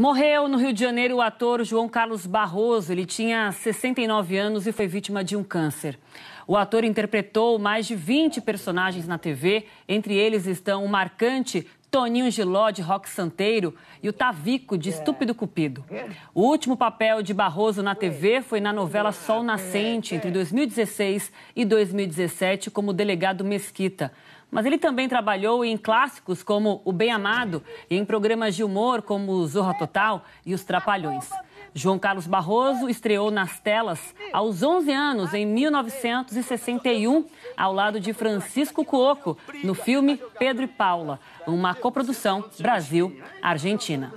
Morreu no Rio de Janeiro o ator João Carlos Barroso. Ele tinha 69 anos e foi vítima de um câncer. O ator interpretou mais de 20 personagens na TV. Entre eles estão o marcante Toninho Giló de Rock Santeiro e o Tavico de é. Estúpido Cupido. É. O último papel de Barroso na TV foi na novela é. Sol Nascente, entre 2016 e 2017, como delegado Mesquita. Mas ele também trabalhou em clássicos como O Bem Amado e em programas de humor como Zorra Total e Os Trapalhões. João Carlos Barroso estreou nas telas aos 11 anos, em 1961, ao lado de Francisco Cuoco, no filme Pedro e Paula, uma coprodução Brasil-Argentina.